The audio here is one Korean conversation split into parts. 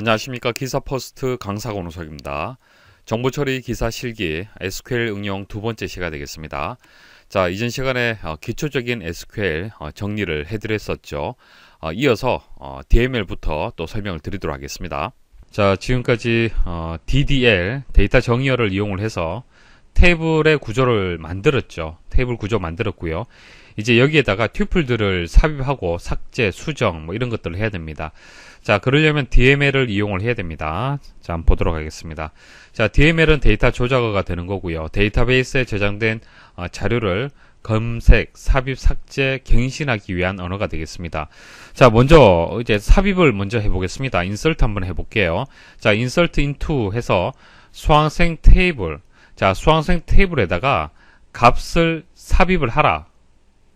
안녕하십니까 기사퍼스트 강사고 노석입니다. 정보 처리 기사 실기 SQL 응용 두 번째 시가 되겠습니다. 자 이전 시간에 어, 기초적인 SQL 어, 정리를 해드렸었죠. 어, 이어서 DML부터 또 설명을 드리도록 하겠습니다. 자 지금까지 DDL 데이터 정의어를 이용을 해서 테이블의 구조를 만들었죠. 테이블 구조 만들었고요. 이제 여기에다가 튜플들을 삽입하고 삭제, 수정 뭐 이런 것들을 해야 됩니다. 자, 그러려면 DML을 이용을 해야 됩니다. 자, 한번 보도록 하겠습니다. 자, DML은 데이터 조작어가 되는 거고요. 데이터베이스에 저장된 어, 자료를 검색, 삽입, 삭제, 갱신하기 위한 언어가 되겠습니다. 자, 먼저 이제 삽입을 먼저 해보겠습니다. 인설트 한번 해볼게요. 자, 인설트 인투 해서 수강생 테이블, 자, 수강생 테이블에다가 값을 삽입을 하라.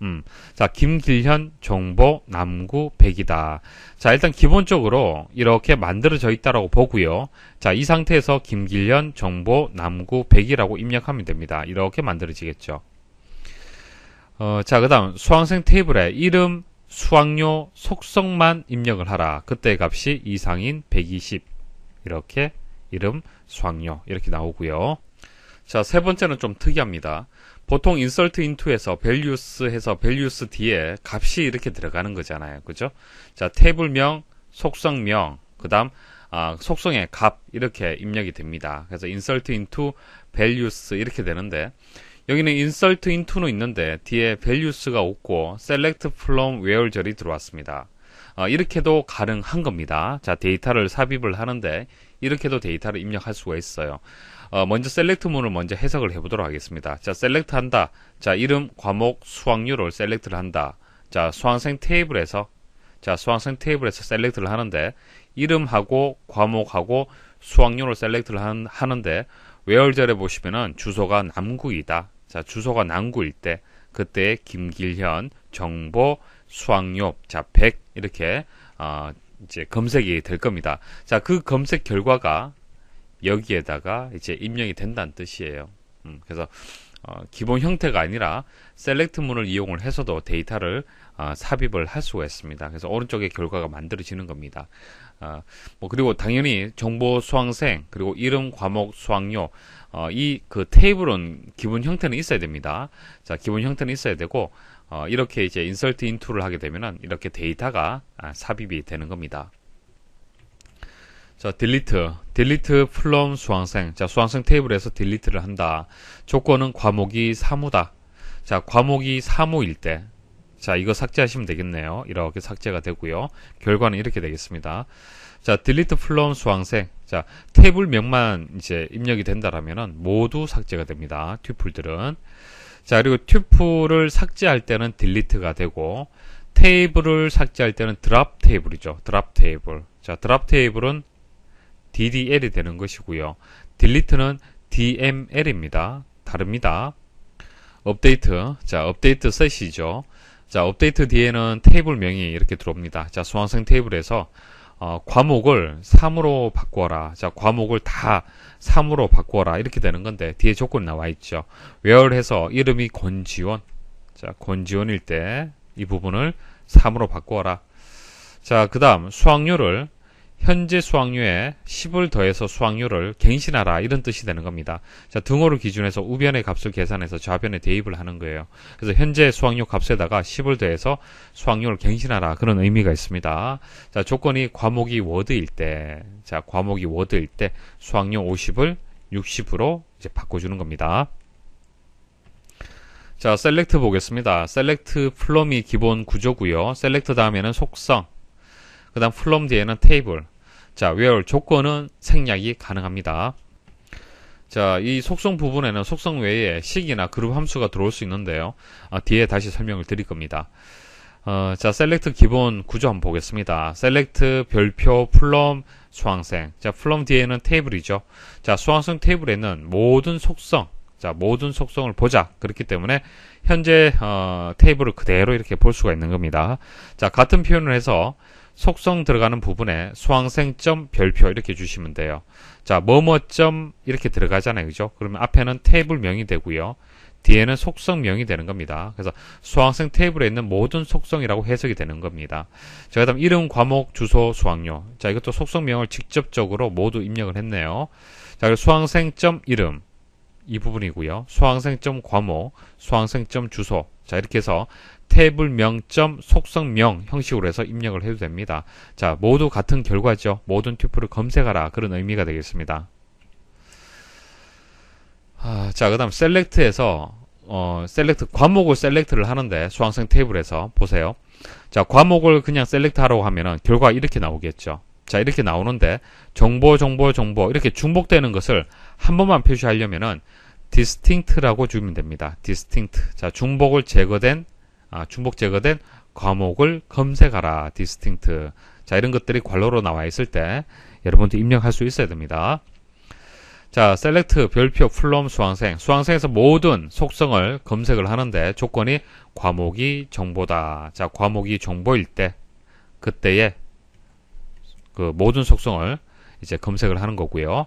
음. 자, 김길현 정보 남구 백이다. 자, 일단 기본적으로 이렇게 만들어져 있다라고 보고요. 자, 이 상태에서 김길현 정보 남구 백이라고 입력하면 됩니다. 이렇게 만들어지겠죠. 어, 자, 그다음 수강생 테이블에 이름, 수학료 속성만 입력을 하라. 그때 값이 이상인 120 이렇게 이름, 수학료 이렇게 나오고요. 자, 세 번째는 좀 특이합니다. 보통 인설트 인투에서 values에서 values 뒤에 값이 이렇게 들어가는 거잖아요. 그죠? 자, 테이블명, 속성명, 그 다음 아, 속성의 값 이렇게 입력이 됩니다. 그래서 insert into values 이렇게 되는데 여기는 insert into는 있는데 뒤에 values가 없고 select from where 절이 들어왔습니다. 아, 이렇게도 가능한 겁니다. 자 데이터를 삽입을 하는데 이렇게도 데이터를 입력할 수가 있어요. 어, 먼저 셀렉트문을 먼저 해석을 해보도록 하겠습니다. 자, 셀렉트 한다. 자, 이름, 과목, 수학률을 셀렉트를 한다. 자, 수강생 테이블에서 자, 수강생 테이블에서 셀렉트를 하는데 이름하고 과목하고 수학률을 셀렉트를 한, 하는데 외월절에 보시면은 주소가 남구이다. 자, 주소가 남구일 때 그때 김길현 정보 수학료 자, 100 이렇게 어, 이제 검색이 될 겁니다. 자, 그 검색 결과가 여기에다가 이제 입력이 된다는 뜻이에요. 음, 그래서 어, 기본 형태가 아니라 셀렉트문을 이용을 해서도 데이터를 어, 삽입을 할 수가 있습니다. 그래서 오른쪽에 결과가 만들어지는 겁니다. 어, 뭐 그리고 당연히 정보 수강생 그리고 이름 과목 수강료 어, 이 그 테이블은 기본 형태는 있어야 됩니다. 자 기본 형태는 있어야 되고 어, 이렇게 이제 인설트 인투를 하게 되면은 이렇게 데이터가 아, 삽입이 되는 겁니다. 자, delete, delete from 수강생. 자, 수강생 테이블에서 delete를 한다. 조건은 과목이 사무다. 자, 과목이 사무일 때. 자, 이거 삭제하시면 되겠네요. 이렇게 삭제가 되고요. 결과는 이렇게 되겠습니다. 자, delete from 수강생. 자, 테이블명만 이제 입력이 된다라면은 모두 삭제가 됩니다. 튜플들은. 자, 그리고 튜플을 삭제할 때는 delete가 되고 테이블을 삭제할 때는 드랍 테이블이죠. 드랍 테이블. 자, 드랍 테이블은 DDL이 되는 것이고요. 딜리트는 DML입니다. 다릅니다. 업데이트. 자, 업데이트 셋이죠. 자, 업데이트 뒤에는 테이블 명이 이렇게 들어옵니다. 자, 수강생 테이블에서 어, 과목을 3으로 바꿔라. 자, 과목을 다 3으로 바꿔라. 이렇게 되는 건데 뒤에 조건 나와 있죠. w h e 해서 이름이 권지원. 자, 권지원일 때 이 부분을 3으로 바꿔라. 자, 그다음 수학률을 현재 수확료에 10을 더해서 수확료를 갱신하라 이런 뜻이 되는 겁니다. 자, 등호를 기준해서 우변의 값을 계산해서 좌변에 대입을 하는 거예요. 그래서 현재 수확료 값에다가 10을 더해서 수확료를 갱신하라 그런 의미가 있습니다. 자, 조건이 과목이 워드일 때, 자, 과목이 워드일 때 수확료 50을 60으로 이제 바꿔주는 겁니다. 자, 셀렉트 보겠습니다. 셀렉트 플럼이 기본 구조고요. 셀렉트 다음에는 속성, 그 다음 플롬 뒤에는 테이블 자, w h 조건은 생략이 가능합니다. 자, 이 속성 부분에는 속성 외에 식이나 그룹 함수가 들어올 수 있는데요. 아, 뒤에 다시 설명을 드릴 겁니다. 어, 자, 셀렉트 기본 구조 한번 보겠습니다. 셀렉트 별표 플럼 수강생. 자, 플럼 뒤에는 테이블이죠. 자, 수강생 테이블에는 모든 속성, 자, 모든 속성을 보자. 그렇기 때문에 현재 어, 테이블을 그대로 이렇게 볼 수가 있는 겁니다. 자, 같은 표현을 해서 속성 들어가는 부분에 수강생점 별표 이렇게 주시면 돼요. 자, 뭐뭐점 이렇게 들어가잖아요. 그죠? 그러면 앞에는 테이블명이 되고요. 뒤에는 속성명이 되는 겁니다. 그래서 수강생 테이블에 있는 모든 속성이라고 해석이 되는 겁니다. 자, 그 다음 이름, 과목, 주소, 수강료. 자, 이것도 속성명을 직접적으로 모두 입력을 했네요. 자, 그리고 수강생점 이름. 이 부분이고요. 수강생점 과목, 수강생점 주소. 자, 이렇게 해서 테이블 명점 속성명 형식으로 해서 입력을 해도 됩니다. 자, 모두 같은 결과죠. 모든 튜플을 검색하라 그런 의미가 되겠습니다. 아, 자, 그 다음 셀렉트에서 어, 셀렉트 과목을 셀렉트를 하는데 수강생 테이블에서 보세요. 자, 과목을 그냥 셀렉트 하라고 하면은 결과 이렇게 나오겠죠. 자, 이렇게 나오는데 정보 정보 정보 이렇게 중복되는 것을 한 번만 표시하려면은 d i s t i n c t 라고 주면 됩니다. d i s 디스팅트. 자, 중복을 제거된 아, 중복 제거된 과목을 검색하라 디스팅트 자 이런 것들이 관로로 나와 있을 때 여러분도 입력할 수 있어야 됩니다 자 셀렉트 별표 플럼 수강생 수강생에서 모든 속성을 검색을 하는데 조건이 과목이 정보다 자 과목이 정보일 때 그때에 그 모든 속성을 이제 검색을 하는 거고요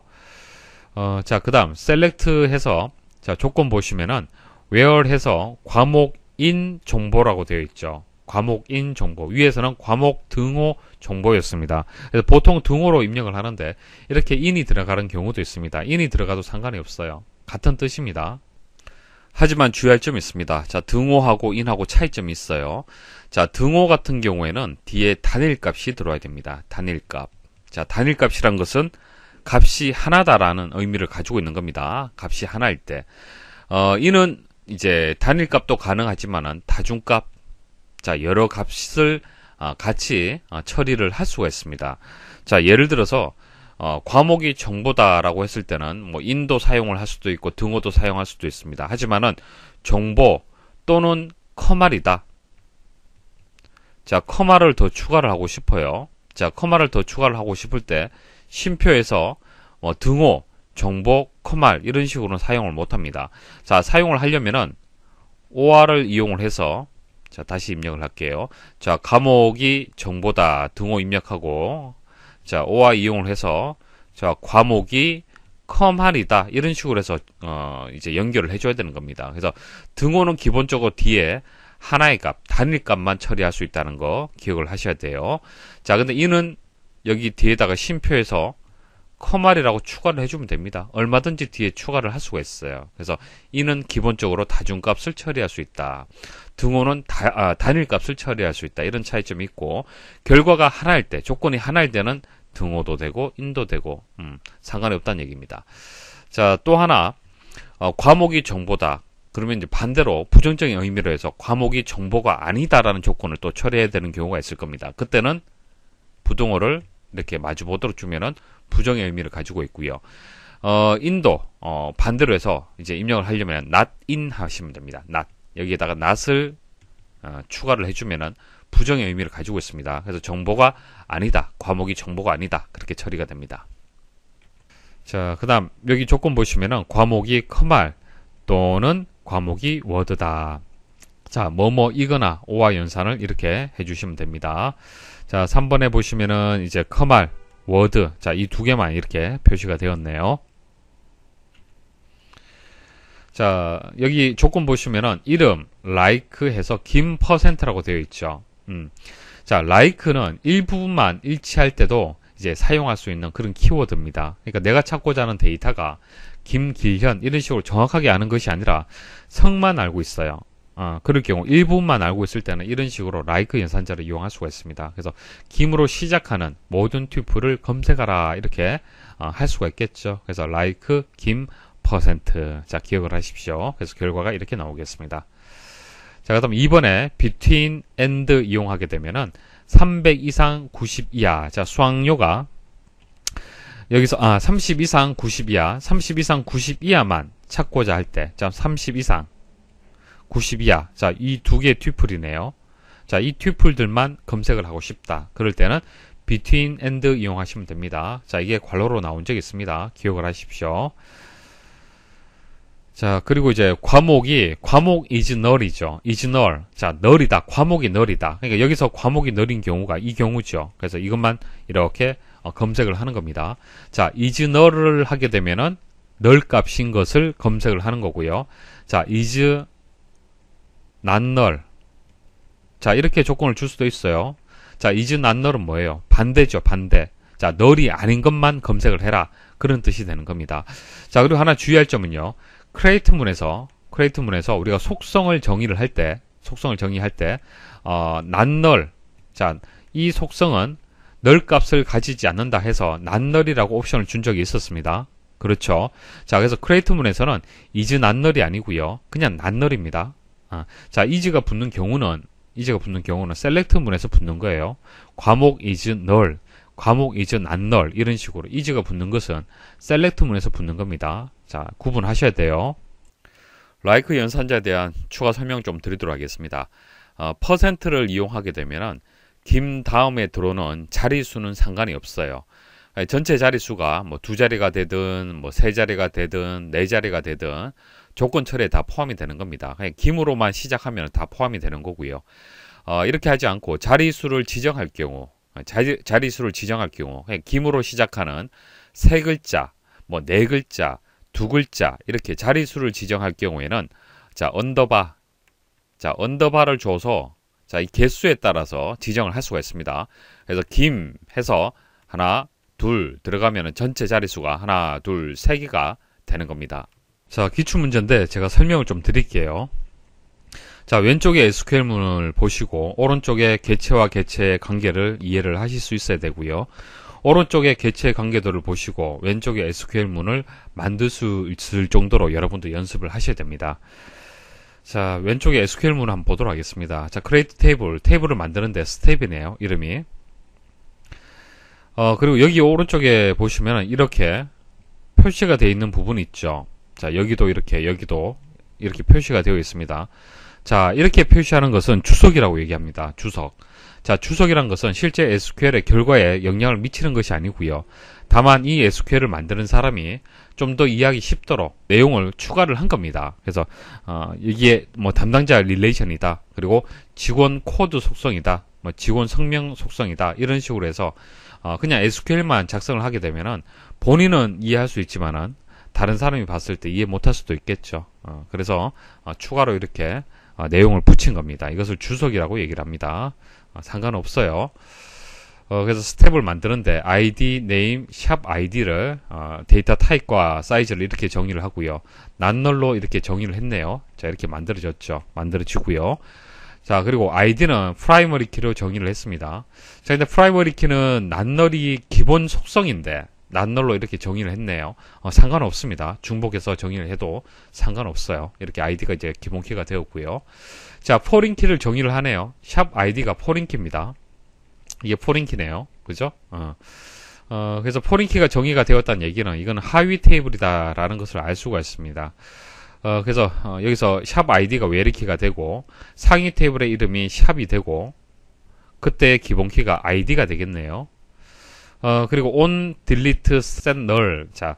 어, 자그 다음 셀렉트 해서 자 조건 보시면은 웨어 e 해서 과목 인 정보라고 되어 있죠. 과목인 정보 위에서는 과목 등호 정보였습니다. 그래서 보통 등호로 입력을 하는데 이렇게 인이 들어가는 경우도 있습니다. 인이 들어가도 상관이 없어요. 같은 뜻입니다. 하지만 주의할 점이 있습니다. 자, 등호하고 인하고 차이점이 있어요. 자, 등호 같은 경우에는 뒤에 단일값이 들어와야 됩니다. 단일값. 자, 단일값이란 것은 값이 하나다라는 의미를 가지고 있는 겁니다. 값이 하나일 때. 어, 이는 이제 단일값도 가능하지만은 다중값, 자 여러 값을 아, 같이 아, 처리를 할 수가 있습니다. 자 예를 들어서 어, 과목이 정보다라고 했을 때는 뭐 인도 사용을 할 수도 있고 등호도 사용할 수도 있습니다. 하지만은 정보 또는 커말이다. 자 커말을 더 추가를 하고 싶어요. 자 커말을 더 추가를 하고 싶을 때 심표에서 어, 뭐 등호 정보 커말 이런 식으로는 사용을 못합니다. 자 사용을 하려면은 OR을 이용을 해서 자 다시 입력을 할게요. 자 과목이 정보다 등호 입력하고 자 OR 이용을 해서 자 과목이 컴할이다 이런 식으로 해서 어 이제 연결을 해줘야 되는 겁니다. 그래서 등호는 기본적으로 뒤에 하나의 값, 단일 값만 처리할 수 있다는 거 기억을 하셔야 돼요. 자, 근데 이는 여기 뒤에다가 심표에서 커말이라고 추가를 해주면 됩니다. 얼마든지 뒤에 추가를 할 수가 있어요. 그래서 이는 기본적으로 다중값을 처리할 수 있다. 등호는 다, 아, 단일값을 처리할 수 있다. 이런 차이점이 있고 결과가 하나일 때, 조건이 하나일 때는 등호도 되고 인도 되고 음, 상관이 없다는 얘기입니다. 자, 또 하나 어, 과목이 정보다. 그러면 이제 반대로 부정적인 의미로 해서 과목이 정보가 아니다라는 조건을 또 처리해야 되는 경우가 있을 겁니다. 그때는 부등호를 이렇게 마주보도록 주면은 부정의 의미를 가지고 있고요. 어, 인도 어, 반대로 해서 이제 입력을 하려면 not 하시면 됩니다. not 여기에다가 not을 어, 추가를 해주면은 부정의 의미를 가지고 있습니다. 그래서 정보가 아니다. 과목이 정보가 아니다. 그렇게 처리가 됩니다. 자, 그 다음, 여기 조건 보시면은 과목이 컴말 또는 과목이 워드다. 자, 뭐뭐 이거나 오와 연산을 이렇게 해주시면 됩니다. 자, 3번에 보시면은 이제 컴말 워드 자이 두 개만 이렇게 표시가 되었네요. 자 여기 조건 보시면은 이름 like 해서 김 퍼센트라고 되어 있죠. 음. 자 like는 일부분만 일치할 때도 이제 사용할 수 있는 그런 키워드입니다. 그러니까 내가 찾고자 하는 데이터가 김길현 이런 식으로 정확하게 아는 것이 아니라 성만 알고 있어요. 어, 그럴 경우 일부만 알고 있을 때는 이런 식으로 라이크 연산자를 이용할 수가 있습니다. 그래서 김으로 시작하는 모든 튜플을 검색하라 이렇게 어, 할 수가 있겠죠. 그래서 라이크 like, 김 퍼센트 자 기억을 하십시오. 그래서 결과가 이렇게 나오겠습니다. 자 그다음 이번에 between and 이용하게 되면은 300 이상 90 이하 자 수학료가 여기서 아30 이상 90 이하 30 이상 90 이하만 찾고자 할때 자30 이상 90 이하. 자, 이 두 개의 튜플이네요. 자, 이 튜플들만 검색을 하고 싶다. 그럴 때는 between and 이용하시면 됩니다. 자, 이게 괄로로 나온 적이 있습니다. 기억을 하십시오. 자, 그리고 이제 과목이, 과목 is null이죠. is null. 자, null이다. 과목이 null이다. 그러니까 여기서 과목이 null인 경우가 이 경우죠. 그래서 이것만 이렇게 어, 검색을 하는 겁니다. 자, is null을 하게 되면은 널 값인 것을 검색을 하는 거고요. 자, is 난널 자 이렇게 조건을 줄 수도 있어요 자 이즈 난널은 뭐예요 반대죠 반대 자 널이 아닌 것만 검색을 해라 그런 뜻이 되는 겁니다 자 그리고 하나 주의할 점은요 크레이트 문에서 크레이트 문에서 우리가 속성을 정의를 할 때 속성을 정의할 때 어, 난널 자 이 속성은 널 값을 가지지 않는다 해서 난널이라고 옵션을 준 적이 있었습니다 그렇죠 자 그래서 크레이트 문에서는 이즈 난널이 아니고요 그냥 난널입니다 아, 자, is가 붙는 경우는 이제가 붙는 경우는 셀렉트 문에서 붙는 거예요. 과목 is null, 과목 is not null 이런 식으로 is가 붙는 것은 셀렉트 문에서 붙는 겁니다. 자, 구분하셔야 돼요. 라이크 연산자에 대한 추가 설명 좀 드리도록 하겠습니다. 퍼센트를 어, 이용하게 되면은 김 다음에 들어오는 자리수는 상관이 없어요. 전체 자리수가 뭐 두 자리가 되든 뭐 세 자리가 되든 네 자리가 되든 조건 철회에 다 포함이 되는 겁니다. 그냥 김으로만 시작하면 다 포함이 되는 거고요. 어, 이렇게 하지 않고 자리수를 지정할 경우 자리, 자리수를 지정할 경우 그냥 김으로 시작하는 세 글자, 뭐 네 글자, 두 글자 이렇게 자리수를 지정할 경우에는 자 언더바 자 언더바를 줘서 자 이 개수에 따라서 지정을 할 수가 있습니다. 그래서 김 해서 하나 둘 들어가면은 전체 자리수가 하나 둘 세 개가 되는 겁니다. 자, 기출문제인데 제가 설명을 좀 드릴게요. 자, 왼쪽에 SQL 문을 보시고 오른쪽에 개체와 개체의 관계를 이해를 하실 수 있어야 되고요. 오른쪽에 개체의 관계도를 보시고 왼쪽에 SQL 문을 만들 수 있을 정도로 여러분도 연습을 하셔야 됩니다. 자, 왼쪽에 SQL 문을 한번 보도록 하겠습니다. 자, create table, 테이블을 만드는데 스텝이네요. 이름이. 어, 그리고 여기 오른쪽에 보시면 이렇게 표시가 되어 있는 부분이 있죠. 자, 여기도 이렇게, 여기도 이렇게 표시가 되어 있습니다. 자, 이렇게 표시하는 것은 주석이라고 얘기합니다. 주석. 자, 주석이란 것은 실제 SQL의 결과에 영향을 미치는 것이 아니고요. 다만 이 SQL을 만드는 사람이 좀 더 이해하기 쉽도록 내용을 추가를 한 겁니다. 그래서 어, 여기에 뭐 담당자 릴레이션이다. 그리고 직원 코드 속성이다. 뭐 직원 성명 속성이다. 이런 식으로 해서 어, 그냥 SQL만 작성을 하게 되면은 본인은 이해할 수 있지만은 다른 사람이 봤을 때 이해 못할 수도 있겠죠. 어, 그래서 어, 추가로 이렇게 어, 내용을 붙인 겁니다. 이것을 주석이라고 얘기를 합니다. 어, 상관없어요. 어, 그래서 스텝을 만드는데 id, name, 샵 id를 어, 데이터 타입과 사이즈를 이렇게 정의를 하고요. 난널로 이렇게 정의를 했네요. 자 이렇게 만들어졌죠. 만들어지고요. 자 그리고 id는 프라이머리 키로 정의를 했습니다. 자 근데 프라이머리 키는 난널이 기본 속성인데 낱널로 이렇게 정의를 했네요. 어, 상관없습니다. 중복해서 정의를 해도 상관없어요. 이렇게 아이디가 이제 기본키가 되었고요. 자, 포링키를 정의를 하네요. 샵 아이디가 포링키입니다. 이게 포링키네요. 그죠? 어. 어, 그래서 포링키가 정의가 되었다는 얘기는 이건 하위 테이블이다라는 것을 알 수가 있습니다. 어, 그래서 어, 여기서 샵 아이디가 외리키가 되고 상위 테이블의 이름이 샵이 되고 그때 기본키가 아이디가 되겠네요. 어, 그리고 on delete set null. 자,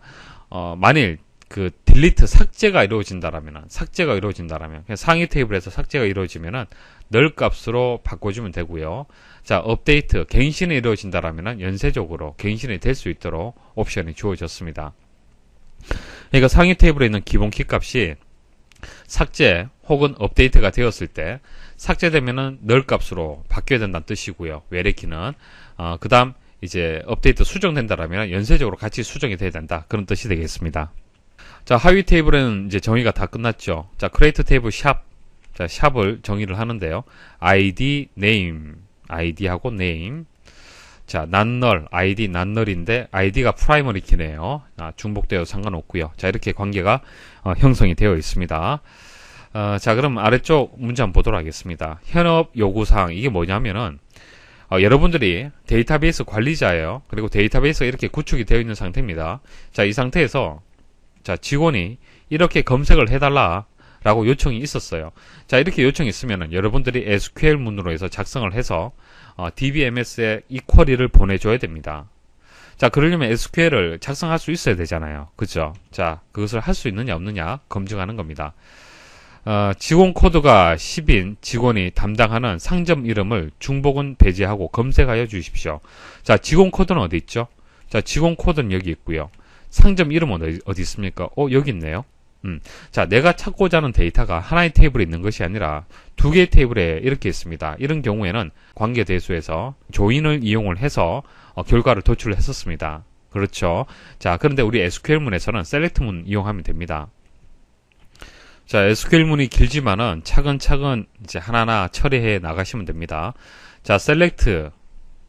어, 만일 그 delete 삭제가 이루어진다라면 삭제가 이루어진다라면 상위 테이블에서 삭제가 이루어지면은 널 값으로 바꿔주면 되고요. 자 업데이트 갱신이 이루어진다라면은 연쇄적으로 갱신이 될 수 있도록 옵션이 주어졌습니다. 그러니까 상위 테이블에 있는 기본 키 값이 삭제 혹은 업데이트가 되었을 때 삭제되면은 널 값으로 바뀌어야 된다는 뜻이고요. 외래 키는 어, 그다음 이제 업데이트 수정된다라면 연쇄적으로 같이 수정이 돼야 된다. 그런 뜻이 되겠습니다. 자, 하위 테이블에는 이제 정의가 다 끝났죠. 자, 크레이트 테이블 샵. 자, 샵을 정의를 하는데요. id, name. id하고 name. 자, 난널, id 난널인데 id가 프라이머리 키네요. 아, 중복되어 상관없고요. 자, 이렇게 관계가 어, 형성이 되어 있습니다. 어, 자, 그럼 아래쪽 문제 한번 보도록 하겠습니다. 현업 요구사항 이게 뭐냐면은 어, 여러분들이 데이터베이스 관리자예요. 그리고 데이터베이스가 이렇게 구축이 되어 있는 상태입니다. 자, 이 상태에서 자, 직원이 이렇게 검색을 해달라. 라고 요청이 있었어요. 자, 이렇게 요청이 있으면은 여러분들이 SQL 문으로 해서 작성을 해서 어, DBMS에 이 쿼리를 보내줘야 됩니다. 자, 그러려면 SQL을 작성할 수 있어야 되잖아요. 그죠? 자, 그것을 할 수 있느냐 없느냐 검증하는 겁니다. 어, 직원 코드가 10인 직원이 담당하는 상점 이름을 중복은 배제하고 검색하여 주십시오. 자, 직원 코드는 어디 있죠? 자, 직원 코드는 여기 있고요. 상점 이름은 어디, 어디 있습니까? 어, 여기 있네요. 음. 자, 내가 찾고자 하는 데이터가 하나의 테이블에 있는 것이 아니라 두 개의 테이블에 이렇게 있습니다. 이런 경우에는 관계 대수에서 조인을 이용을 해서 어, 결과를 도출을 했었습니다. 그렇죠. 자, 그런데 우리 SQL문에서는 셀렉트문 이용하면 됩니다. 자, SQL 문이 길지만은 차근차근 이제 하나하나 처리해 나가시면 됩니다. 자, select,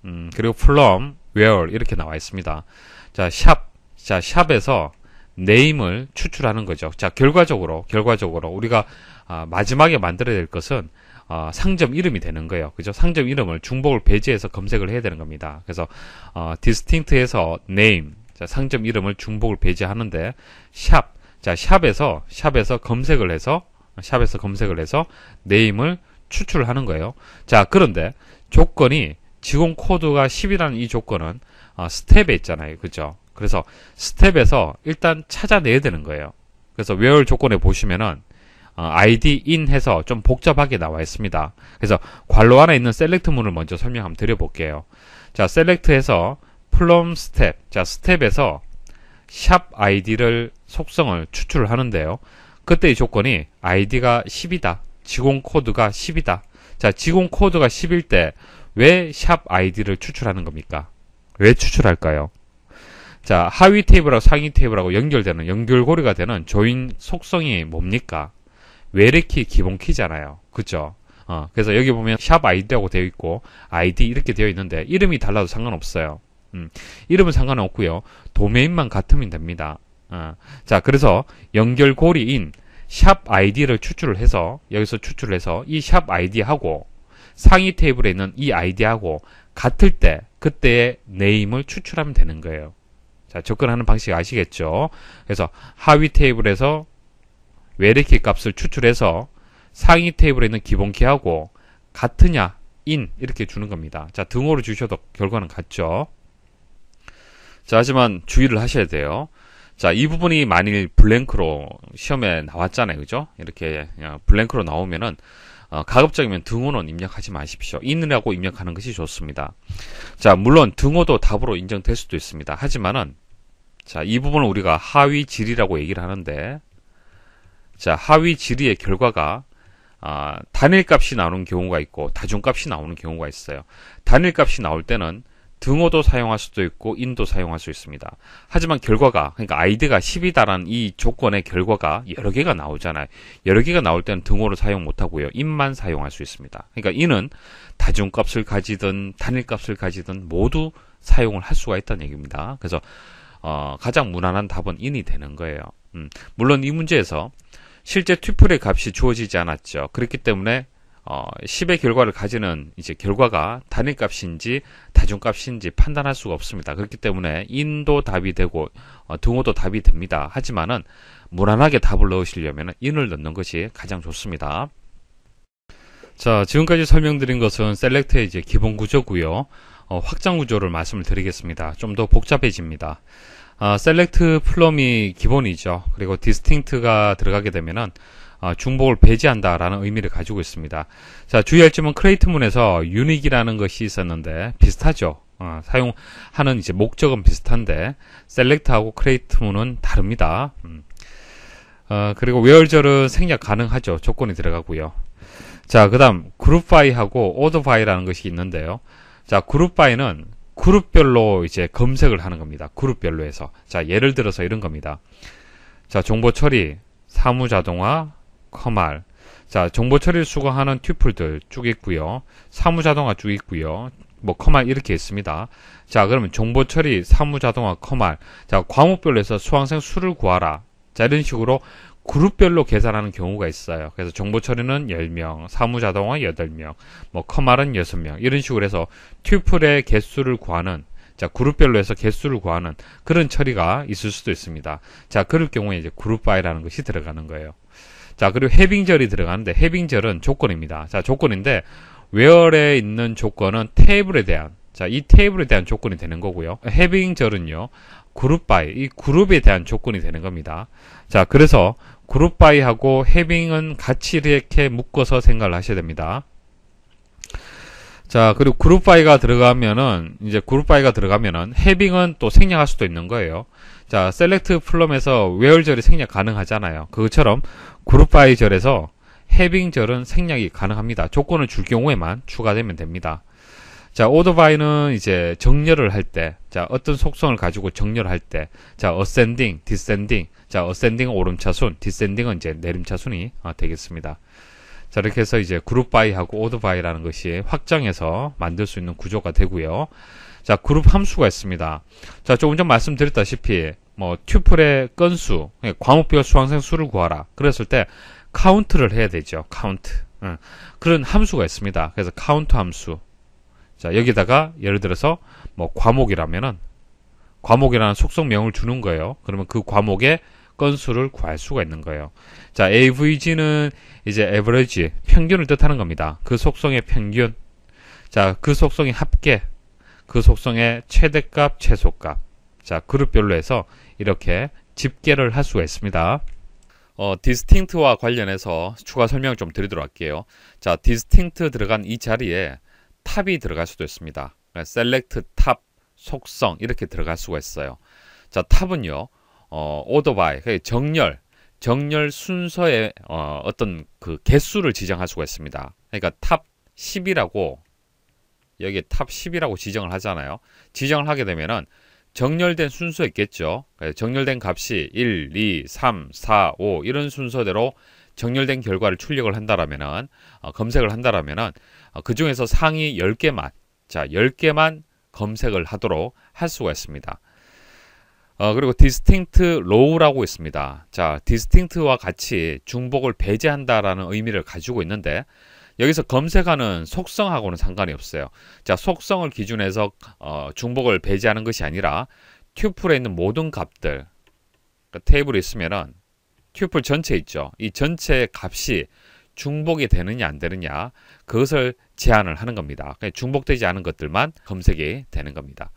음, 그리고 from, where 이렇게 나와 있습니다. 자, 샵, 자, 샵에서 name을 추출하는 거죠. 자, 결과적으로, 결과적으로 우리가 아, 마지막에 만들어야 될 것은 어, 상점 이름이 되는 거예요. 그죠? 상점 이름을 중복을 배제해서 검색을 해야 되는 겁니다. 그래서 어, distinct에서 name, 자, 상점 이름을 중복을 배제하는데 샵 자, 샵에서, 샵에서 검색을 해서, 샵에서 검색을 해서 네임을 추출하는 거예요. 자, 그런데 조건이 직원 코드가 10이라는 이 조건은 어, 스텝에 있잖아요. 그죠? 그래서 스텝에서 일단 찾아내야 되는 거예요. 그래서 w h 조건에 보시면은 어, id in 해서 좀 복잡하게 나와 있습니다. 그래서 괄로 안에 있는 셀렉트 문을 먼저 설명 한번 드려볼게요. 자, 셀렉트해서 플럼 스텝, 자, 스텝에서 샵 id를 속성을 추출 하는데요. 그때의 조건이 아이디가 10이다. 직원 코드가 10이다. 자, 직원 코드가 10일 때 왜 샵아이디를 추출하는 겁니까? 왜 추출할까요? 자, 하위 테이블하고 상위 테이블하고 연결되는 연결고리가 되는 조인 속성이 뭡니까? 외래키 기본 키잖아요. 그죠? 어, 그래서 여기 보면 샵아이디라고 되어 있고 아이디 이렇게 되어 있는데 이름이 달라도 상관없어요. 음, 이름은 상관없고요. 도메인만 같으면 됩니다. 어. 자, 그래서 연결고리인 샵 id를 추출을 해서 여기서 추출을 해서 이샵 id하고 상위 테이블에 있는 이 id하고 같을 때 그때의 네임을 추출하면 되는 거예요. 자, 접근하는 방식 아시겠죠? 그래서 하위 테이블에서 외래키 값을 추출해서 상위 테이블에 있는 기본키하고 같으냐, 인 이렇게 주는 겁니다. 자, 등호를 주셔도 결과는 같죠. 자, 하지만 주의를 하셔야 돼요. 자, 이 부분이 만일 블랭크로 시험에 나왔잖아요. 그죠? 이렇게 어, 블랭크로 나오면은 어, 가급적이면 등호는 입력하지 마십시오. 있느라고 입력하는 것이 좋습니다. 자, 물론 등호도 답으로 인정될 수도 있습니다. 하지만은 자, 이 부분은 우리가 하위 질이라고 얘기를 하는데 자, 하위 질의의 결과가 아, 단일값이 나오는 경우가 있고 다중값이 나오는 경우가 있어요. 단일값이 나올 때는 등호도 사용할 수도 있고 인도 사용할 수 있습니다. 하지만 결과가 그러니까 아이디가 10이다라는 이 조건의 결과가 여러 개가 나오잖아요. 여러 개가 나올 때는 등호를 사용 못 하고요. 인만 사용할 수 있습니다. 그러니까 인은 다중값을 가지든 단일값을 가지든 모두 사용을 할 수가 있다는 얘기입니다. 그래서 어, 가장 무난한 답은 인이 되는 거예요. 음, 물론 이 문제에서 실제 튜플의 값이 주어지지 않았죠. 그렇기 때문에 어, 10의 결과를 가지는 이제 결과가 단위값인지 다중값인지 판단할 수가 없습니다. 그렇기 때문에 인도 답이 되고 어, 등호도 답이 됩니다. 하지만은 무난하게 답을 넣으시려면 인을 넣는 것이 가장 좋습니다. 자, 지금까지 설명드린 것은 셀렉트의 이제 기본 구조고요. 어, 확장 구조를 말씀을 드리겠습니다. 좀 더 복잡해집니다. 아, 셀렉트 플럼이 기본이죠. 그리고 디스팅트가 들어가게 되면은 아, 중복을 배제한다라는 의미를 가지고 있습니다. 자, 주의할 점은 크레이트문에서 유닉이라는 것이 있었는데 비슷하죠. 어, 사용하는 이제 목적은 비슷한데 셀렉트하고 크레이트문은 다릅니다. 음. 어, 그리고 웨열절은 생략 가능하죠. 조건이 들어가고요. 자, 그다음 그룹 파이하고 오더 파이라는 것이 있는데요. 자, 그룹 파이는 그룹별로 이제 검색을 하는 겁니다. 그룹별로 해서. 자, 예를 들어서 이런 겁니다. 자, 정보 처리, 사무 자동화, 커말 자 정보 처리를 수거하는 튜플들 쭉 있고요 사무자동화 쭉 있고요 뭐 커말 이렇게 있습니다 자 그러면 정보 처리 사무자동화 커말 자 과목별로 해서 수강생 수를 구하라 자 이런 식으로 그룹별로 계산하는 경우가 있어요. 그래서 정보 처리는 10명, 사무자동화 8명, 뭐 커말은 6명 이런 식으로 해서 튜플의 개수를 구하는 자 그룹별로 해서 개수를 구하는 그런 처리가 있을 수도 있습니다. 자 그럴 경우에 이제 그룹 바이라는 것이 들어가는 거예요. 자, 그리고 해빙절이 들어가는데 해빙절은 조건입니다. 자, 조건인데 웨어에 있는 조건은 테이블에 대한 자, 이 테이블에 대한 조건이 되는 거고요. 해빙절은요. 그룹 바이 이 그룹에 대한 조건이 되는 겁니다. 자, 그래서 그룹 바이하고 해빙은 같이 이렇게 묶어서 생각을 하셔야 됩니다. 자, 그리고 그룹 바이가 들어가면은 이제 그룹 바이가 들어가면은 해빙은 또 생략할 수도 있는 거예요. 자, 셀렉트 플럼에서 웨얼절이 생략 가능하잖아요. 그것처럼 그룹 바이 절에서 해빙 절은 생략이 가능합니다. 조건을 줄 경우에만 추가되면 됩니다. 자, 오더 바이는 이제 정렬을 할 때, 자, 어떤 속성을 가지고 정렬할 때, 자, 어센딩, 디센딩, 자, 어센딩은 오름차순, 디센딩은 이제 내림차순이 아, 되겠습니다. 자, 이렇게 해서 이제 그룹 바이하고 오더 바이라는 것이 확장해서 만들 수 있는 구조가 되고요. 자, 그룹 함수가 있습니다. 자, 조금 전 말씀드렸다시피 뭐 튜플의 건수, 예, 과목별 수강생 수를 구하라. 그랬을 때 카운트를 해야 되죠. 카운트. 응. 그런 함수가 있습니다. 그래서 카운트 함수. 자, 여기다가 예를 들어서 뭐 과목이라면은 과목이라는 속성명을 주는 거예요. 그러면 그 과목의 건수를 구할 수가 있는 거예요. 자, AVG는 이제 average, 평균을 뜻하는 겁니다. 그 속성의 평균. 자, 그 속성의 합계. 그 속성의 최대값, 최소값. 자, 그룹별로 해서 이렇게 집계를 할 수가 있습니다. 어, 디스팅트와 관련해서 추가 설명 좀 드리도록 할게요. 자, 디스팅트 들어간 이 자리에 탑이 들어갈 수도 있습니다. 셀렉트 탑 속성 이렇게 들어갈 수가 있어요. 자, 탑은요. 어, 오더바이 정렬 정렬 순서의 어, 어떤 그 개수를 지정할 수가 있습니다. 그러니까 탑 10이라고 여기 탑 10이라고 지정을 하잖아요. 지정을 하게 되면은 정렬된 순서 있겠죠. 정렬된 값이 1, 2, 3, 4, 5 이런 순서대로 정렬된 결과를 출력을 한다라면은 어, 검색을 한다라면은 어, 그 중에서 상위 10개만 자 10개만 검색을 하도록 할 수가 있습니다. 어, 그리고 distinct row라고 있습니다. 자, distinct와 같이 중복을 배제한다라는 의미를 가지고 있는데 여기서 검색하는 속성하고는 상관이 없어요. 자, 속성을 기준해서 어, 중복을 배제하는 것이 아니라 튜플에 있는 모든 값들 그니까 테이블이 있으면은 튜플 전체 있죠. 이 전체 값이 중복이 되느냐 안 되느냐 그것을 제한을 하는 겁니다. 그러니까 중복되지 않은 것들만 검색이 되는 겁니다.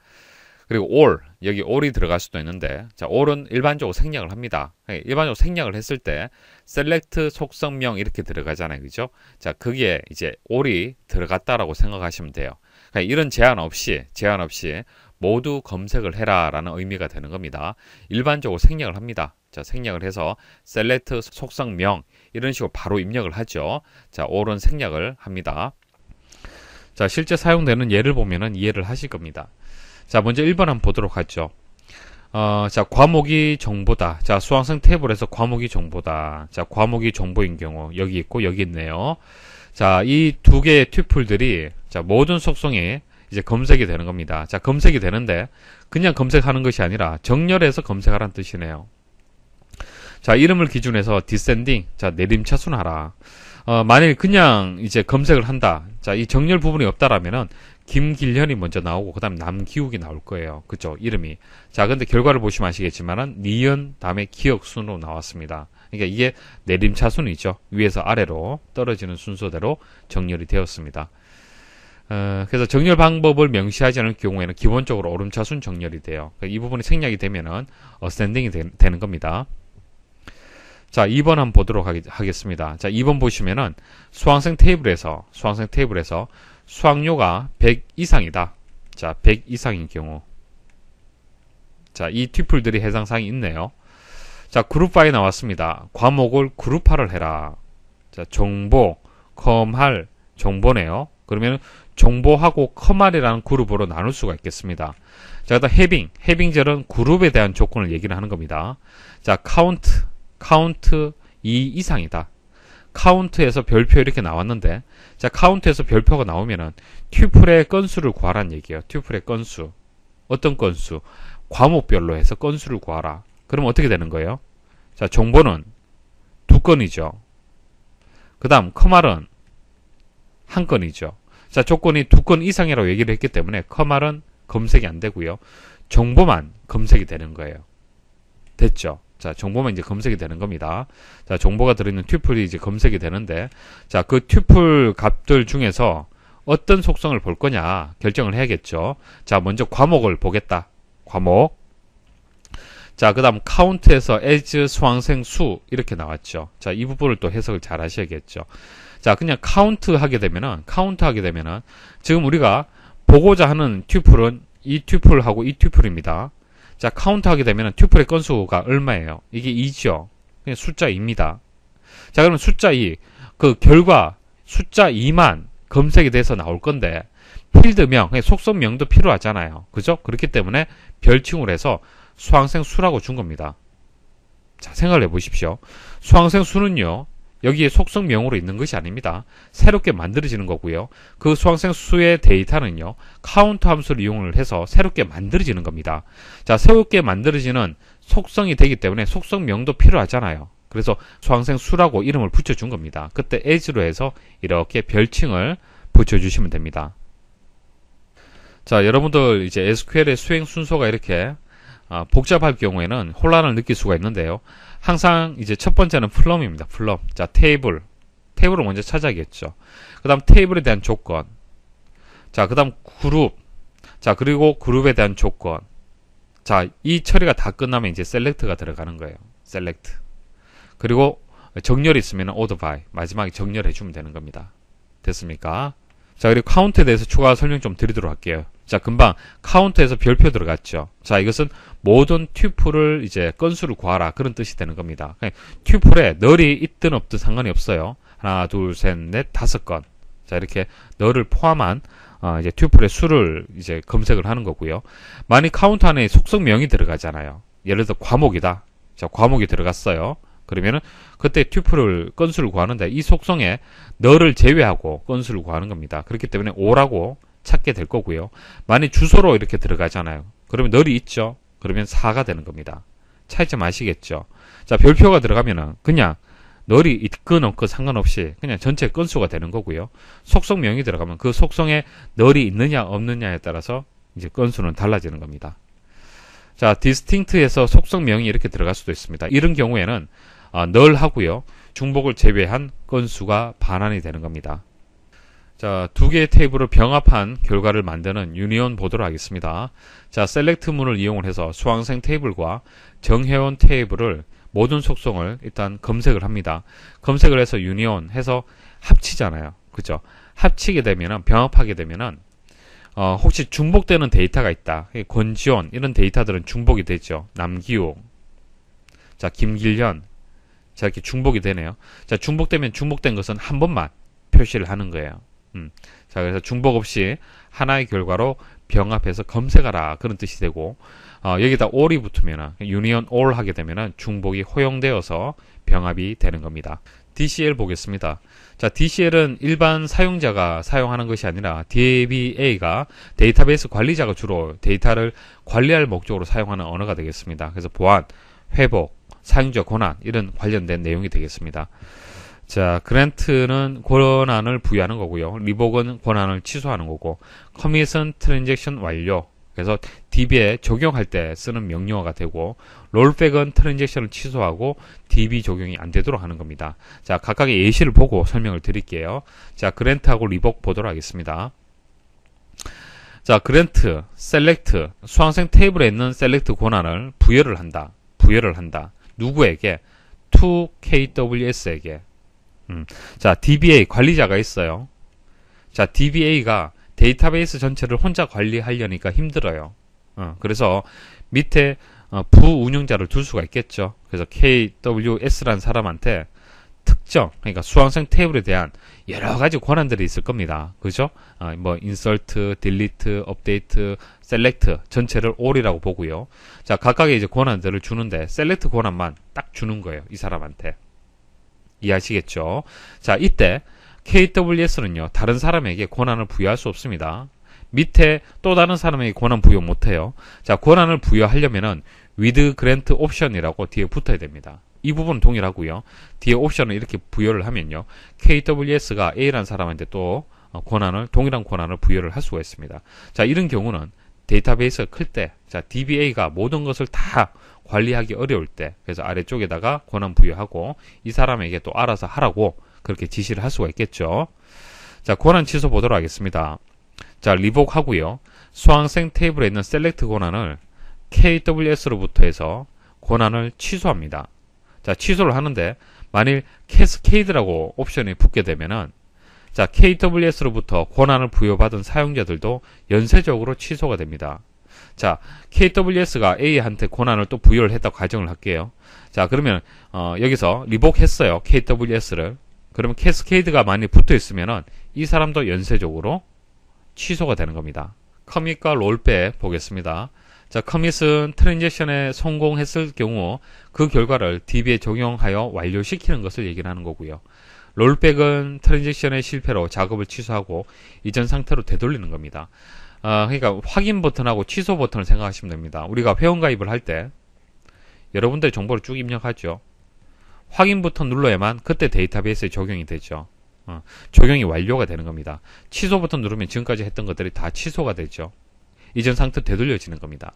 그리고 all 여기 all이 들어갈 수도 있는데 자 all은 일반적으로 생략을 합니다. 예, 일반적으로 생략을 했을 때 select 속성명 이렇게 들어가잖아요, 그죠? 자거기 이제 all이 들어갔다라고 생각하시면 돼요. 그러니까 이런 제한 없이 제한 없이 모두 검색을 해라라는 의미가 되는 겁니다. 일반적으로 생략을 합니다. 자, 생략을 해서 셀렉트 속성명 이런 식으로 바로 입력을 하죠. 자, 옳은 생략을 합니다. 자, 실제 사용되는 예를 보면은 이해를 하실 겁니다. 자, 먼저 1번 한번 보도록 하죠. 어, 자, 과목이 정보다. 자, 수강생 테이블에서 과목이 정보다. 자, 과목이 정보인 경우 여기 있고 여기 있네요. 자, 이 두 개의 튜플들이 자, 모든 속성에 이제 검색이 되는 겁니다. 자, 검색이 되는데 그냥 검색하는 것이 아니라 정렬해서 검색하라는 뜻이네요. 자, 이름을 기준해서 d s e n 디센딩, 자, 내림차순하라. 어, 만일 그냥 이제 검색을 한다. 자, 이 정렬 부분이 없다라면은 김길현이 먼저 나오고 그다음 에 남기욱이 나올 거예요. 그죠? 이름이. 자, 근데 결과를 보시면 아시겠지만은 니은 다음에 기억 순으로 나왔습니다. 그러니까 이게 내림차 순이죠. 위에서 아래로 떨어지는 순서대로 정렬이 되었습니다. 어, 그래서 정렬 방법을 명시하지 않을 경우에는 기본적으로 오름차순 정렬이 돼요. 그러니까 이 부분이 생략이 되면은 어센딩이 되는 겁니다. 자, 2번 한번 보도록 하겠습니다. 자, 2번 보시면은 수강생 테이블에서 수강생 테이블에서 수학료가 100 이상이다. 자, 100 이상인 경우 자, 이 튜플들이 해당 사항이 있네요. 자, 그룹 바에 나왔습니다. 과목을 그룹화를 해라. 자, 정보, 컴할, 정보네요. 그러면 정보하고 컴할이라는 그룹으로 나눌 수가 있겠습니다. 자, 일단 해빙, 해빙절은 그룹에 대한 조건을 얘기를 하는 겁니다. 자, 카운트, 카운트 2 이상이다. 카운트에서 별표 이렇게 나왔는데 자 카운트에서 별표가 나오면은 튜플의 건수를 구하란 얘기예요. 튜플의 건수 어떤 건수 과목별로 해서 건수를 구하라. 그럼 어떻게 되는 거예요? 자 정보는 두 건이죠. 그 다음 커말은 한 건이죠. 자 조건이 두 건 이상이라고 얘기를 했기 때문에 커말은 검색이 안 되고요. 정보만 검색이 되는 거예요. 됐죠? 자, 정보만 이제 검색이 되는 겁니다. 자, 정보가 들어있는 튜플이 이제 검색이 되는데, 자, 그 튜플 값들 중에서 어떤 속성을 볼 거냐 결정을 해야겠죠. 자, 먼저 과목을 보겠다. 과목. 자, 그 다음 카운트에서 as 수강생 수 이렇게 나왔죠. 자, 이 부분을 또 해석을 잘 하셔야겠죠. 자, 그냥 카운트 하게 되면은, 카운트 하게 되면은, 지금 우리가 보고자 하는 튜플은 이 튜플하고 이 튜플입니다. 자, 카운트 하게 되면 튜플의 건수가 얼마예요? 이게 2죠. 그냥 숫자 입니다 자, 그러면 숫자 2. 그 결과 숫자 2만 검색이 돼서 나올 건데 필드명, 속성명도 필요하잖아요. 그죠? 그렇기 때문에 별칭을 해서 수강생 수라고 준 겁니다. 자, 생각을 해보십시오. 수강생 수는요, 여기에 속성 명으로 있는 것이 아닙니다. 새롭게 만들어지는 거고요. 그 수강생 수의 데이터는요. 카운트 함수를 이용을 해서 새롭게 만들어지는 겁니다. 자, 새롭게 만들어지는 속성이 되기 때문에 속성 명도 필요하잖아요. 그래서 수강생 수라고 이름을 붙여준 겁니다. 그때 as로 해서 이렇게 별칭을 붙여주시면 됩니다. 자, 여러분들 이제 SQL의 수행 순서가 이렇게 아, 복잡할 경우에는 혼란을 느낄 수가 있는데요. 항상 이제 첫 번째는 플럼입니다. 플럼. 자, 테이블. 테이블을 먼저 찾아야겠죠. 그 다음 테이블에 대한 조건. 자, 그 다음 그룹. 자, 그리고 그룹에 대한 조건. 자, 이 처리가 다 끝나면 이제 셀렉트가 들어가는 거예요. 셀렉트. 그리고 정렬이 있으면 오더 바이. 마지막에 정렬해 주면 되는 겁니다. 됐습니까? 자, 그리고 카운트에 대해서 추가 설명 좀 드리도록 할게요. 자, 금방 카운터에서 별표 들어갔죠. 자, 이것은 모든 튜플을 이제 건수를 구하라 그런 뜻이 되는 겁니다. 튜플에 널이 있든 없든 상관이 없어요. 하나, 둘, 셋, 넷, 다섯 건. 자, 이렇게 널을 포함한 어, 이제 튜플의 수를 이제 검색을 하는 거고요. 만약 카운터 안에 속성명이 들어가잖아요. 예를 들어 과목이다. 자, 과목이 들어갔어요. 그러면은 그때 튜플을 건수를 구하는데 이 속성에 너를 제외하고 건수를 구하는 겁니다. 그렇기 때문에 5라고 찾게 될 거고요. 만약 주소로 이렇게 들어가잖아요. 그러면 널이 있죠. 그러면 4가 되는 겁니다. 차이점 아시겠죠? 자, 별표가 들어가면은 그냥 널이 있건 없건 상관없이 그냥 전체 건수가 되는 거고요. 속성명이 들어가면 그 속성에 널이 있느냐 없느냐에 따라서 이제 건수는 달라지는 겁니다. 자, 디스팅트에서 속성명이 이렇게 들어갈 수도 있습니다. 이런 경우에는 아, 널 하고요. 중복을 제외한 건수가 반환이 되는 겁니다. 자, 두 개의 테이블을 병합한 결과를 만드는 유니온 보도록 하겠습니다. 자, 셀렉트 문을 이용을 해서 수강생 테이블과 정회원 테이블을 모든 속성을 일단 검색을 합니다. 검색을 해서 유니온 해서 합치잖아요. 그죠? 합치게 되면은 병합하게 되면은 어, 혹시 중복되는 데이터가 있다. 권지원 이런 데이터들은 중복이 되죠. 남기호, 자 김길현, 자 이렇게 중복이 되네요. 자 중복되면 중복된 것은 한 번만 표시를 하는 거예요. 음. 자, 그래서 중복 없이 하나의 결과로 병합해서 검색하라. 그런 뜻이 되고, 어, 여기다 all이 붙으면은, union all 하게 되면 중복이 허용되어서 병합이 되는 겁니다. DCL 보겠습니다. 자, DCL은 일반 사용자가 사용하는 것이 아니라 DABA가 데이터베이스 관리자가 주로 데이터를 관리할 목적으로 사용하는 언어가 되겠습니다. 그래서 보안, 회복, 사용자 권한 이런 관련된 내용이 되겠습니다. 자, 그랜트는 권한을 부여하는 거고요. 리복은 권한을 취소하는 거고. 커밋은 트랜잭션 완료. 그래서 DB에 적용할 때 쓰는 명령어가 되고 롤백은 트랜잭션을 취소하고 DB 적용이 안 되도록 하는 겁니다. 자, 각각의 예시를 보고 설명을 드릴게요. 자, 그랜트하고 리복 보도록 하겠습니다. 자, 그랜트, 셀렉트, 수강생 테이블에 있는 셀렉트 권한을 부여를 한다. 부여를 한다. 누구에게? 2KWS에게 음. 자, DBA 관리자가 있어요. 자, DBA가 데이터베이스 전체를 혼자 관리하려니까 힘들어요. 어, 그래서 밑에 어, 부 운영자를 둘 수가 있겠죠. 그래서 KWS라는 사람한테 특정 그러니까 수강생 테이블에 대한 여러 가지 권한들이 있을 겁니다. 그죠? 어, 뭐 인설트, 딜리트, 업데이트, 셀렉트 전체를 올이라고 보고요. 자 각각의 이제 권한들을 주는데 셀렉트 권한만 딱 주는 거예요. 이 사람한테. 이해하시겠죠? 자, 이때 KWS는요, 다른 사람에게 권한을 부여할 수 없습니다. 밑에 또 다른 사람에게 권한 부여 못해요. 자, 권한을 부여하려면은 with grant option이라고 뒤에 붙어야 됩니다. 이 부분은 동일하고요. 뒤에 옵션을 이렇게 부여를 하면요. KWS가 A라는 사람한테 또 어, 권한을 동일한 권한을 부여를 할 수가 있습니다. 자, 이런 경우는 데이터베이스가 클 때, 자, DBA가 모든 것을 다 관리하기 어려울 때 그래서 아래쪽에다가 권한 부여하고 이 사람에게 또 알아서 하라고 그렇게 지시를 할 수가 있겠죠. 자, 권한 취소 보도록 하겠습니다. 자, 리복하고요. 수강생 테이블에 있는 셀렉트 권한을 KWS로부터 해서 권한을 취소합니다. 자, 취소를 하는데 만일 캐스케이드라고 옵션이 붙게 되면은 자, KWS로부터 권한을 부여받은 사용자들도 연쇄적으로 취소가 됩니다. 자, KWS가 A한테 권한을 또 부여를 했다고 가정을 할게요. 자, 그러면 어, 여기서 리복했어요. KWS를. 그러면 캐스케이드가 많이 붙어 있으면은 이 사람도 연쇄적으로 취소가 되는 겁니다. 커밋과 롤백 보겠습니다. 자, 커밋은 트랜잭션에 성공했을 경우 그 결과를 DB에 적용하여 완료시키는 것을 얘기하는 거고요. 롤백은 트랜잭션의 실패로 작업을 취소하고 이전 상태로 되돌리는 겁니다. 아, 그러니까 확인 버튼하고 취소 버튼을 생각하시면 됩니다. 우리가 회원가입을 할 때 여러분들의 정보를 쭉 입력하죠. 확인 버튼 눌러야만 그때 데이터베이스에 적용이 되죠. 어, 적용이 완료가 되는 겁니다. 취소 버튼 누르면 지금까지 했던 것들이 다 취소가 되죠. 이전 상태 되돌려지는 겁니다.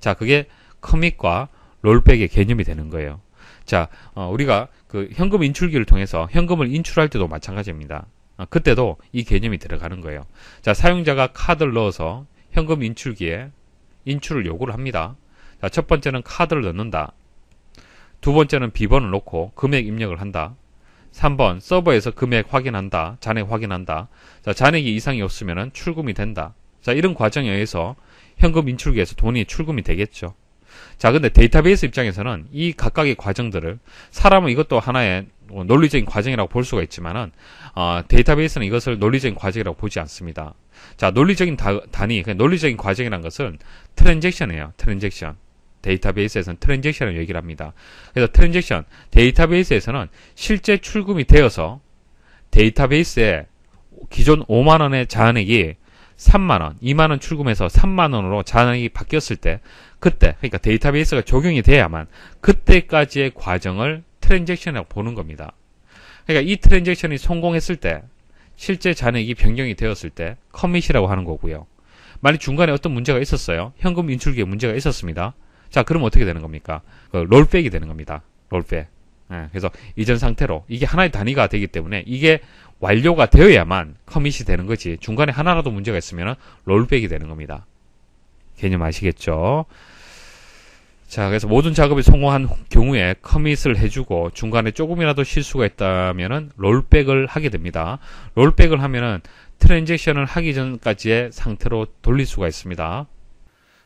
자, 그게 커밋과 롤백의 개념이 되는 거예요. 자, 어, 우리가 그 현금 인출기를 통해서 현금을 인출할 때도 마찬가지입니다. 어, 그때도 이 개념이 들어가는 거예요. 자, 사용자가 카드를 넣어서 현금 인출기에 인출을 요구를 합니다. 자, 첫 번째는 카드를 넣는다. 두 번째는 비번을 놓고 금액 입력을 한다. 3번 서버에서 금액 확인한다. 잔액 확인한다. 자, 잔액이 이상이 없으면 출금이 된다. 자, 이런 과정에 의해서 현금 인출기에서 돈이 출금이 되겠죠. 자, 근데 데이터베이스 입장에서는 이 각각의 과정들을 사람은 이것도 하나의 뭐 논리적인 과정이라고 볼 수가 있지만은 어, 데이터베이스는 이것을 논리적인 과정이라고 보지 않습니다. 자, 논리적인 다, 단위, 그러니까 논리적인 과정이라는 것은 트랜잭션이에요. 트랜잭션. 데이터베이스에서는 트랜잭션을 얘기를 합니다. 그래서 트랜잭션, 데이터베이스에서는 실제 출금이 되어서 데이터베이스에 기존 5만원의 잔액이 3만원, 2만원 출금해서 3만원으로 잔액이 바뀌었을 때 그때 그러니까 데이터베이스가 적용이 돼야만 그때까지의 과정을 트랜잭션이라고 보는 겁니다. 그러니까 이 트랜잭션이 성공했을 때 실제 잔액이 변경이 되었을 때 커밋이라고 하는 거고요. 만약 중간에 어떤 문제가 있었어요. 현금 인출기에 문제가 있었습니다. 자, 그럼 어떻게 되는 겁니까? 그 롤백이 되는 겁니다. 롤백. 예, 그래서 이전 상태로 이게 하나의 단위가 되기 때문에 이게 완료가 되어야만 커밋이 되는 거지 중간에 하나라도 문제가 있으면 롤백이 되는 겁니다. 개념 아시겠죠? 자, 그래서 모든 작업이 성공한 경우에 커밋을 해주고 중간에 조금이라도 실수가 있다면은 롤백을 하게 됩니다. 롤백을 하면은 트랜잭션을 하기 전까지의 상태로 돌릴 수가 있습니다.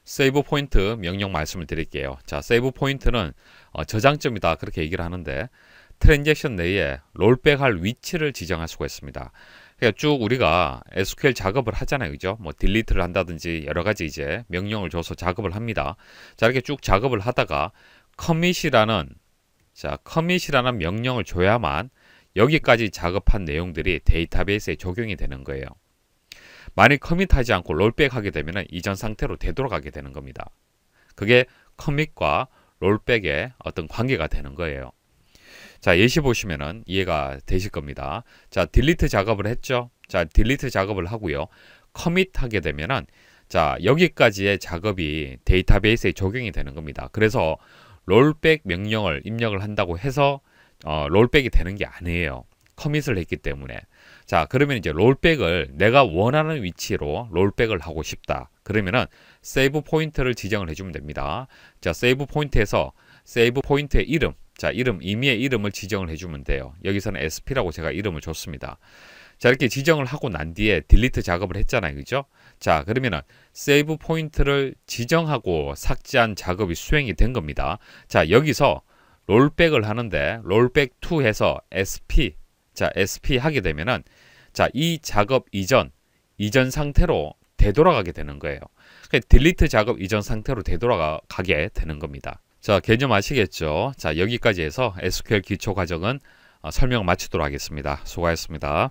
세이브 포인트 명령 말씀을 드릴게요. 자, 세이브 포인트는 어, 저장점이다 그렇게 얘기를 하는데 트랜잭션 내에 롤백할 위치를 지정할 수가 있습니다. 그러니까 쭉 우리가 SQL 작업을 하잖아요. 그죠? 뭐 딜리트를 한다든지 여러 가지 이제 명령을 줘서 작업을 합니다. 자, 이렇게 쭉 작업을 하다가 커밋이라는 자, 커밋이라는 명령을 줘야만 여기까지 작업한 내용들이 데이터베이스에 적용이 되는 거예요. 만약 커밋하지 않고 롤백하게 되면 이전 상태로 되돌아가게 되는 겁니다. 그게 커밋과 롤백의 어떤 관계가 되는 거예요. 자, 예시 보시면은 이해가 되실 겁니다. 자, 딜리트 작업을 했죠. 자, 딜리트 작업을 하고요. 커밋 하게 되면은 자, 여기까지의 작업이 데이터베이스에 적용이 되는 겁니다. 그래서 롤백 명령을 입력을 한다고 해서 어, 롤백이 되는 게 아니에요. 커밋을 했기 때문에. 자, 그러면 이제 롤백을 내가 원하는 위치로 롤백을 하고 싶다. 그러면은 세이브 포인트를 지정을 해주면 됩니다. 자, 세이브 포인트에서 세이브 포인트의 이름, 자, 이름, 임의의 이름을 지정을 해주면 돼요. 여기서는 SP라고 제가 이름을 줬습니다. 자, 이렇게 지정을 하고 난 뒤에 딜리트 작업을 했잖아요. 그죠? 자, 그러면은 세이브 포인트를 지정하고 삭제한 작업이 수행이 된 겁니다. 자, 여기서 롤백을 하는데 롤백 2 해서 SP 자, SP 하게 되면은 자, 이 작업 이전 이전 상태로 되돌아가게 되는 거예요. 딜리트 그러니까 작업 이전 상태로 되돌아가게 되는 겁니다. 자, 개념 아시겠죠? 자, 여기까지 해서 SQL 기초 과정은 어, 설명 마치도록 하겠습니다. 수고하셨습니다.